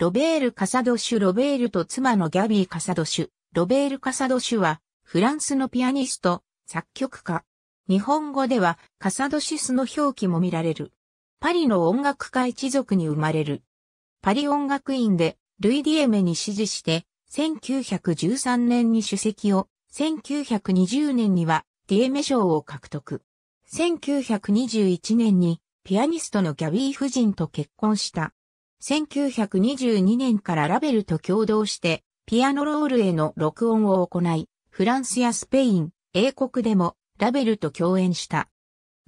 ロベール・カサドシュ・ロベールと妻のギャビー・カサドシュ、ロベール・カサドシュは、フランスのピアニスト、作曲家。日本語では、カサドシスの表記も見られる。パリの音楽家一族に生まれる。パリ音楽院で、ルイ・ディエメに支持して、1913年に主席を、1920年には、ディエメ賞を獲得。1921年に、ピアニストのギャビー夫人と結婚した。1922年からラベルと共同して、ピアノロールへの録音を行い、フランスやスペイン、英国でもラベルと共演した。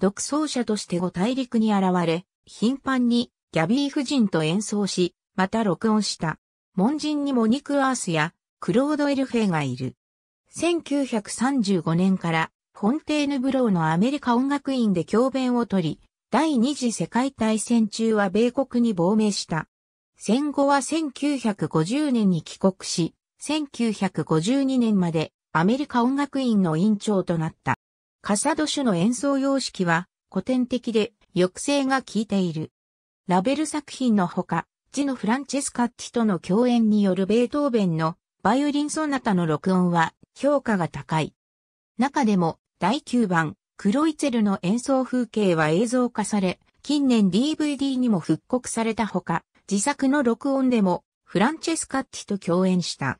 独奏者として後大陸に現れ、頻繁にギャビー夫人と演奏し、また録音した。門人にもニク・アースやクロード・エルフェがいる。1935年からフォンテーヌ・ブローのアメリカ音楽院で教鞭を取り、第二次世界大戦中は米国に亡命した。戦後は1950年に帰国し、1952年までアメリカ音楽院の院長となった。カサド種の演奏様式は古典的で抑制が効いている。ラベル作品のほか、ジノ・フランチェスカッティとの共演によるベートーベンのバイオリンソナタの録音は評価が高い。中でも第9番クロイツェルの演奏風景は映像化され、近年 DVD にも復刻されたほか、自作の録音でもフランチェスカッティと共演した。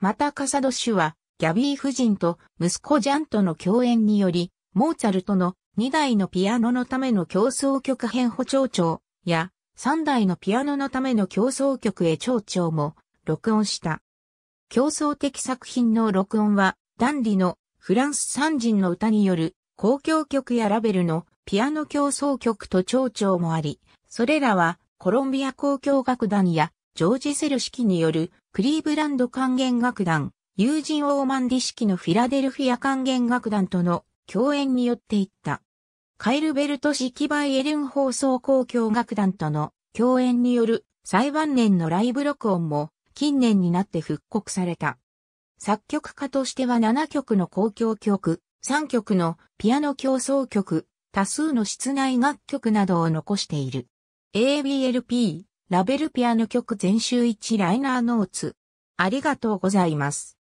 またカサドッシュは、ギャビー夫人と息子ジャンとの共演により、モーツァルトの2台のピアノのための競争曲編補聴長や3台のピアノのための競争曲へ聴調も録音した。競争的作品の録音は、ダンディのフランス三人の歌による交響曲やラベルのピアノ競争曲と長調もあり、それらはコロンビア交響楽団やジョージ・セル式によるクリーブランド管弦楽団、友人オーマンディ式のフィラデルフィア管弦楽団との共演によっていった。カイルベルト式バイエルン放送交響楽団との共演による最晩年のライブ録音も近年になって復刻された。作曲家としては7曲の交響曲、3曲のピアノ競争曲、多数の室内楽曲などを残している。ABLP、ラベルピアノ曲全集1ライナーノーツ。ありがとうございます。